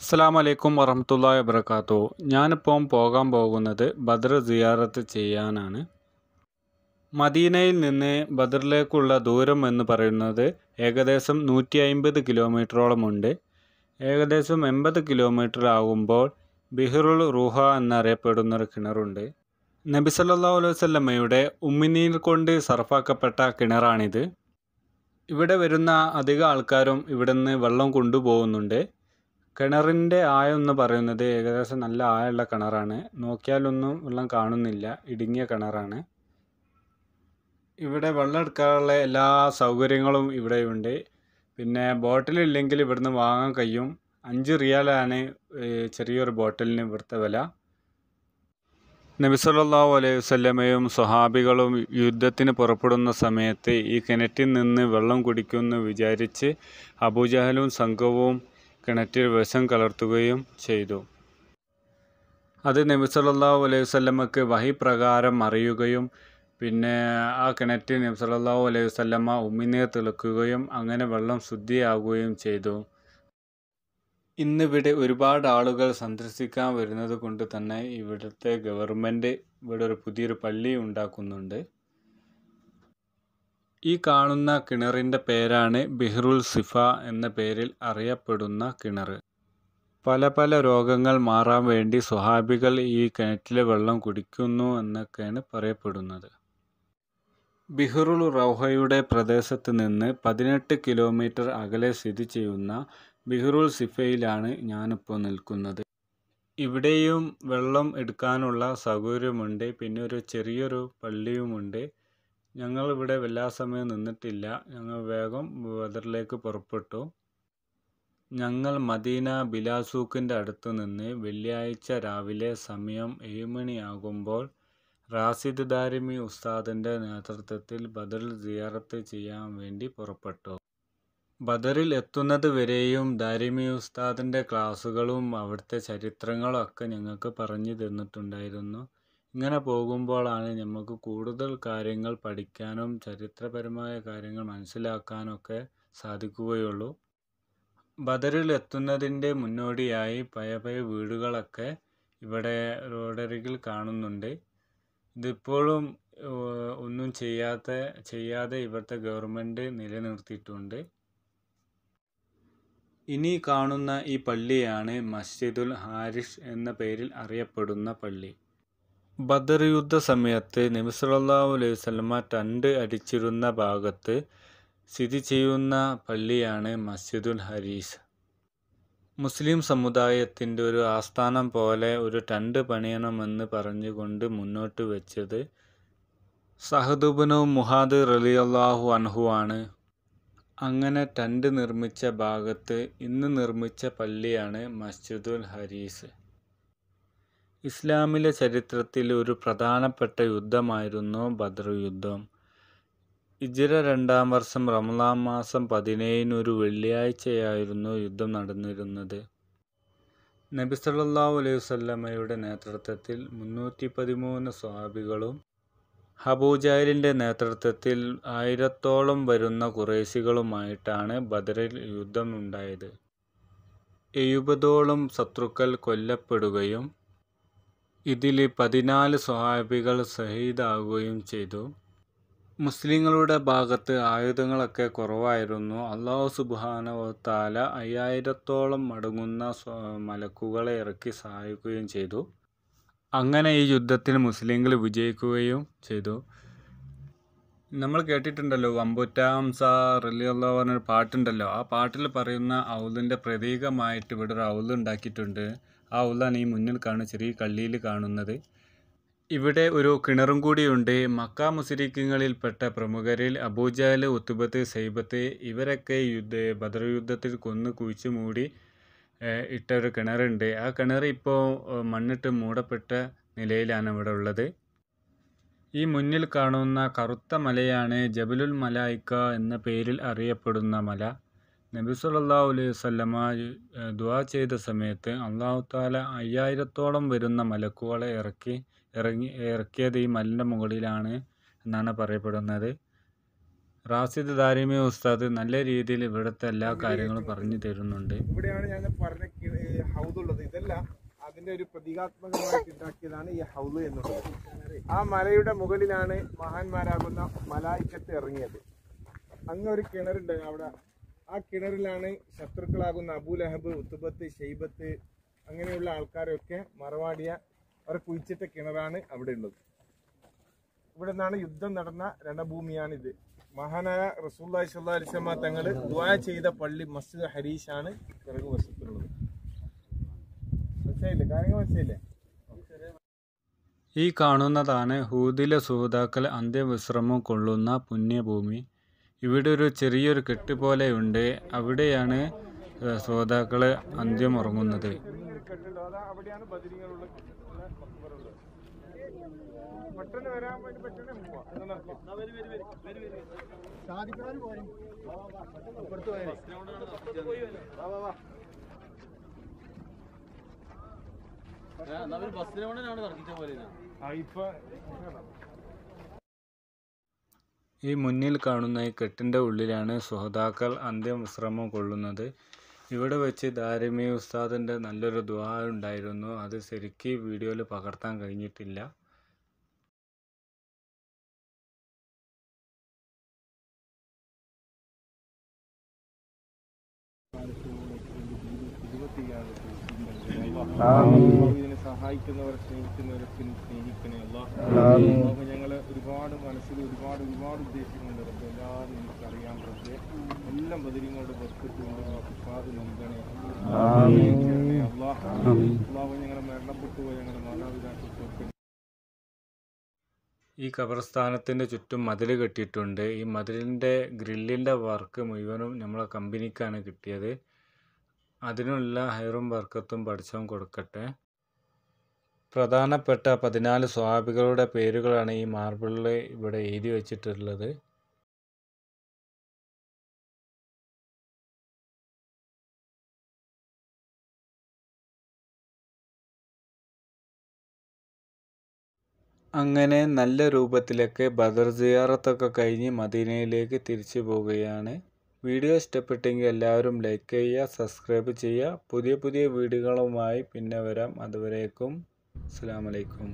അസ്സാം വലൈക്കും വറഹമത്തുള്ള വബർക്കാത്തു ഞാനിപ്പം പോകാൻ പോകുന്നത് ബദർ സിയാറത്ത് ചെയ്യാനാണ് മദീനയിൽ നിന്ന് ബദറിലേക്കുള്ള ദൂരം എന്ന് പറയുന്നത് ഏകദേശം നൂറ്റി അൻപത് കിലോമീറ്ററോളമുണ്ട് ഏകദേശം എൺപത് കിലോമീറ്റർ ആകുമ്പോൾ ബിഹറുൽ റുഹ എന്നറിയപ്പെടുന്നൊരു കിണറുണ്ട് നബി അലൈവല്ലമ്മയുടെ അലൈഹി കൊണ്ട് സർഫാക്കപ്പെട്ട കിണറാണിത് ഇവിടെ വരുന്ന അധിക ആൾക്കാരും ഇവിടെ നിന്ന് വെള്ളം കൊണ്ടുപോകുന്നുണ്ട് കിണറിൻ്റെ ആയം എന്ന് പറയുന്നത് ഏകദേശം നല്ല ആയുള്ള കിണറാണ് നോക്കിയാലൊന്നും വെള്ളം കാണുന്നില്ല ഇടുങ്ങിയ കിണറാണ് ഇവിടെ വെള്ളം എടുക്കാനുള്ള എല്ലാ സൗകര്യങ്ങളും ഇവിടെയുണ്ട് പിന്നെ ബോട്ടിലില്ലെങ്കിൽ ഇവിടുന്ന് വാങ്ങാൻ കഴിയും അഞ്ച് റിയാലാണ് ചെറിയൊരു ബോട്ടിലിന് ഇവിടുത്തെ വില നബിസല്ലാഹു അലൈഹി വല്ലമയും സ്വഹാബികളും യുദ്ധത്തിന് പുറപ്പെടുന്ന സമയത്ത് ഈ കിണറ്റിൽ നിന്ന് വെള്ളം കുടിക്കുമെന്ന് വിചാരിച്ച് അബുജഹലും സംഘവും കിണറ്റിൽ വിഷം കലർത്തുകയും ചെയ്തു അത് നബി സല്ലല്ലാഹു അലൈഹി വസല്ലമക്ക് വഹി പ്രകാരം അറിയുകയും പിന്നെ ആ കിണറ്റിൽ നബി സല്ലല്ലാഹു അലൈഹി വസല്ലമ ഉമ്മിനീർ തിളക്കുകയും അങ്ങനെ വെള്ളം ശുദ്ധിയാകുകയും ചെയ്തു ഇന്നിവിടെ ഒരുപാട് ആളുകൾ സന്ദർശിക്കാൻ വരുന്നത് കൊണ്ട് തന്നെ ഇവിടുത്തെ ഗവൺമെൻറ് ഇവിടെ ഒരു പുതിയൊരു പള്ളി ഉണ്ടാക്കുന്നുണ്ട് ഈ കാണുന്ന കിണറിൻ്റെ പേരാണ് ബിഹ്റുൽ സിഫ എന്ന പേരിൽ അറിയപ്പെടുന്ന കിണർ പല പല രോഗങ്ങൾ മാറാൻ വേണ്ടി സ്വഹാബികൾ ഈ കിണറ്റിലെ വെള്ളം കുടിക്കുന്നു എന്നൊക്കെയാണ് പറയപ്പെടുന്നത് ബിഹ്റുൽ റൗഹയുടെ പ്രദേശത്ത് നിന്ന് പതിനെട്ട് കിലോമീറ്റർ അകലെ സ്ഥിതി ചെയ്യുന്ന ബിഹ്റുൽ സിഫയിലാണ് ഞാനിപ്പോൾ നിൽക്കുന്നത് ഇവിടെയും വെള്ളം എടുക്കാനുള്ള സൗകര്യമുണ്ട് പിന്നെ ഒരു ചെറിയൊരു പള്ളിയുമുണ്ട് ഞങ്ങൾ ഞങ്ങളിവിടെ സമയം നിന്നിട്ടില്ല ഞങ്ങൾ വേഗം ബദറിലേക്ക് പുറപ്പെട്ടു ഞങ്ങൾ മദീന ബിലാസൂക്കിൻ്റെ അടുത്ത് നിന്ന് വെള്ളിയാഴ്ച രാവിലെ സമയം ഏഴുമണിയാകുമ്പോൾ റാസിദ് ദാരിമി ഉസ്താദിൻ്റെ നേതൃത്വത്തിൽ ബദറിൽ സിയാറത്ത് ചെയ്യാൻ വേണ്ടി പുറപ്പെട്ടു ബദറിൽ എത്തുന്നത് വരെയും ദാരിമി ഉസ്താദിൻ്റെ ക്ലാസ്സുകളും അവിടുത്തെ ചരിത്രങ്ങളും ഒക്കെ ഞങ്ങൾക്ക് പറഞ്ഞു തന്നിട്ടുണ്ടായിരുന്നു ഇങ്ങനെ പോകുമ്പോഴാണ് നമുക്ക് കൂടുതൽ കാര്യങ്ങൾ പഠിക്കാനും ചരിത്രപരമായ കാര്യങ്ങൾ മനസ്സിലാക്കാനൊക്കെ സാധിക്കുകയുള്ളൂ ബദറിൽ എത്തുന്നതിൻ്റെ മുന്നോടിയായി പഴയ പഴയ വീടുകളൊക്കെ ഇവിടെ റോഡരികിൽ കാണുന്നുണ്ട് ഇതിപ്പോഴും ഒന്നും ചെയ്യാത്ത ചെയ്യാതെ ഇവിടുത്തെ ഗവൺമെൻറ് നിലനിർത്തിയിട്ടുണ്ട് ഇനി കാണുന്ന ഈ പള്ളിയാണ് മസ്ജിദുൽ ഹാരിഷ് എന്ന പേരിൽ അറിയപ്പെടുന്ന പള്ളി ബദർ യുദ്ധ സമയത്ത് നബി സല്ലല്ലാഹു അലൈഹി വസല്ലമ തണ്ട് അടിച്ചിരുന്ന ഭാഗത്ത് സ്ഥിതി ചെയ്യുന്ന പള്ളിയാണ് മസ്ജിദുൽ ഹരീസ് മുസ്ലിം സമുദായത്തിൻ്റെ ഒരു ആസ്ഥാനം പോലെ ഒരു ടണ്ട് പണിയണമെന്ന് പറഞ്ഞുകൊണ്ട് മുന്നോട്ട് വെച്ചത് സഹദുബിനു മുഹാദ് അള്ളാഹു അൻഹു ആണ് അങ്ങനെ ടണ്ട് നിർമ്മിച്ച ഭാഗത്ത് ഇന്ന് നിർമ്മിച്ച പള്ളിയാണ് മസ്ജിദുൽ ഹരീസ് ഇസ്ലാമിലെ ചരിത്രത്തിൽ ഒരു പ്രധാനപ്പെട്ട യുദ്ധമായിരുന്നു ബദർ യുദ്ധം ഇജിര രണ്ടാം വർഷം റമദാൻ മാസം പതിനേഴിന് ഒരു വെള്ളിയാഴ്ചയായിരുന്നു യുദ്ധം നടന്നിരുന്നത് നബി സല്ലല്ലാഹു അലൈഹി വസല്ലമയുടെ നേതൃത്വത്തിൽ മുന്നൂറ്റി പതിമൂന്ന് സ്വാബികളും ഹബൂജാലിൻ്റെ നേതൃത്വത്തിൽ ആയിരത്തോളം വരുന്ന കുറേശികളുമായിട്ടാണ് ബദറിൽ യുദ്ധം ഉണ്ടായത് എഴുപതോളം ശത്രുക്കൾ കൊല്ലപ്പെടുകയും ഇതിൽ പതിനാല് സ്വഹാബികൾ ഷഹീദാകുകയും ചെയ്തു മുസ്ലിങ്ങളുടെ ഭാഗത്ത് ആയുധങ്ങളൊക്കെ കുറവായിരുന്നു അള്ളാഹു താല അയ്യായിരത്തോളം മടങ്ങുന്ന മലക്കുകളെ ഇറക്കി സഹായിക്കുകയും ചെയ്തു അങ്ങനെ ഈ യുദ്ധത്തിൽ മുസ്ലിങ്ങൾ വിജയിക്കുകയും ചെയ്തു നമ്മൾ കേട്ടിട്ടുണ്ടല്ലോ അമ്പുറ്റാംസ റലിയുള്ള പറഞ്ഞൊരു പാട്ടുണ്ടല്ലോ ആ പാട്ടിൽ പറയുന്ന ഔലിൻ്റെ പ്രതീകമായിട്ട് ഇവിടെ ഒരു ഔൽ ഉണ്ടാക്കിയിട്ടുണ്ട് ആ ഔലാണ് ഈ മുന്നിൽ കാണുന്ന ചെറിയ കള്ളിയിൽ കാണുന്നത് ഇവിടെ ഒരു കിണറും കൂടിയുണ്ട് മക്ക മുസ്ലിക്കുകളിൽപ്പെട്ട പ്രമുഖരിൽ അബൂജാൽ ഉത്തുബത്ത് സൈബത്ത് ഇവരൊക്കെ യുദ്ധ ബദർ യുദ്ധത്തിൽ കൊന്നു കുഴിച്ചു മൂടി ഇട്ട ഒരു കിണറുണ്ട് ആ കിണർ ഇപ്പോൾ മണ്ണിട്ട് മൂടപ്പെട്ട നിലയിലാണ് ഇവിടെ ഉള്ളത് ഈ മുന്നിൽ കാണുന്ന കറുത്ത മലയാണ് ജബലുൽ മലായിക്ക എന്ന പേരിൽ അറിയപ്പെടുന്ന മല നബി സല്ലല്ലാഹു അലൈഹി വസല്ലമ ദുആ ചെയ്ത സമയത്ത് അള്ളാഹു താല അയ്യായിരത്തോളം വരുന്ന മലക്കുകളെ ഇറക്കി ഇറങ്ങി ഇറക്കിയത് ഈ മലിൻ്റെ മുകളിലാണ് എന്നാണ് പറയപ്പെടുന്നത് റാസിദ് ദാരിമി ഉസ്താദ് നല്ല രീതിയിൽ ഇവിടുത്തെ എല്ലാ കാര്യങ്ങളും പറഞ്ഞു തരുന്നുണ്ട് ഇവിടെയാണ് ഞാൻ പറഞ്ഞ ഹൗദുള്ളത് ഇതെല്ലാം അതിന്റെ ഒരു പ്രതീകാത്മകമായിട്ട് ഉണ്ടാക്കിയതാണ് ഈ ഹൗല് എന്നുള്ളത് ആ മലയുടെ മുകളിലാണ് മഹാന്മാരാകുന്ന മലായിക്കത്ത് ഇറങ്ങിയത് അങ്ങ് ഒരു കിണറുണ്ട് അവിടെ ആ കിണറിലാണ് ശത്രുക്കളാകുന്ന അബൂ ലഹബ് ഉത്തുബത്ത് ഷെയ്ബത്ത് അങ്ങനെയുള്ള ആൾക്കാരൊക്കെ മറവാടിയ അവരെ കുഴിച്ചിട്ട കിണറാണ് അവിടെ ഉള്ളത് ഇവിടെ നിന്നാണ് യുദ്ധം നടന്ന രണഭൂമിയാണിത് മഹാനായ റസൂല്ലായി സല്ലാ അലിസമ്മ തങ്ങൾ ദുആ ചെയ്ത പള്ളി മസ്ജിദ് ഹരീഷാണ് കിറങ്ങ് വശത്തുള്ളത് ഈ കാണുന്നതാണ് ഹൂദിലെ സുഹൃതാക്കൾ അന്ത്യവിശ്രമം കൊള്ളുന്ന പുണ്യഭൂമി ഇവിടെ ഒരു ചെറിയൊരു കെട്ട് പോലെയുണ്ട് അവിടെയാണ് ശ്രോതാക്കൾ അന്ത്യം ഉറങ്ങുന്നത് സാധിക്കാൻ പോരും ഈ മുന്നിൽ കാണുന്ന ഈ കെട്ടിൻ്റെ ഉള്ളിലാണ് സുഹതാക്കൾ അന്ത്യവിശ്രമം കൊള്ളുന്നത് ഇവിടെ വെച്ച് ദാരമി ഉസ്താദിൻ്റെ നല്ലൊരു ദ്വാ ഉണ്ടായിരുന്നു അത് ശരിക്ക് വീഡിയോയിൽ പകർത്താൻ കഴിഞ്ഞിട്ടില്ല ആമീൻ സഹായിക്കുന്നവരെ സ്നേഹിക്കുന്നവരെ സ്നേഹിക്കണേ അള്ളാഹ് ഞങ്ങൾ ഒരുപാട് മനസ്സിൽ ഒരുപാട് ഒരുപാട് ഉദ്ദേശങ്ങളുണ്ട് റബ്ബെ എല്ലാവരും അറിയാം റബ്ബെ എല്ലാം ബദരിങ്ങളുടെ ബർക്കത്തുകൊണ്ട് അഫാദ് നൽകണേ അള്ളാഹ് ഞങ്ങളെ മരണപ്പെട്ടു പോയ ഞങ്ങളുടെ മാതാപിതാക്കൾക്ക് ഈ ഖബർസ്ഥാനത്തിൻ്റെ ചുറ്റും മതിൽ കെട്ടിയിട്ടുണ്ട് ഈ മതിലിൻ്റെ ഗ്രില്ലിൻ്റെ വർക്ക് മുഴുവനും നമ്മളെ കമ്പനിക്കാണ് കിട്ടിയത് അതിനുള്ള ഹൈറും വർക്കത്തും പഠിച്ചവൻ കൊടുക്കട്ടെ പ്രധാനപ്പെട്ട പതിനാല് സ്വാമികളുടെ പേരുകളാണ് ഈ മാർബിളിൽ ഇവിടെ എഴുതി വച്ചിട്ടുള്ളത് അങ്ങനെ നല്ല രൂപത്തിലൊക്കെ ബദർ ജിയാറത്തൊക്കെ കഴിഞ്ഞ് മദീനയിലേക്ക് തിരിച്ചു പോവുകയാണ് വീഡിയോ ഇഷ്ടപ്പെട്ടെങ്കിൽ എല്ലാവരും ലൈക്ക് ചെയ്യുക സബ്സ്ക്രൈബ് ചെയ്യുക പുതിയ പുതിയ വീഡിയോകളുമായി പിന്നെ വരാം അതുവരേക്കും അസ്സാം വലൈക്കും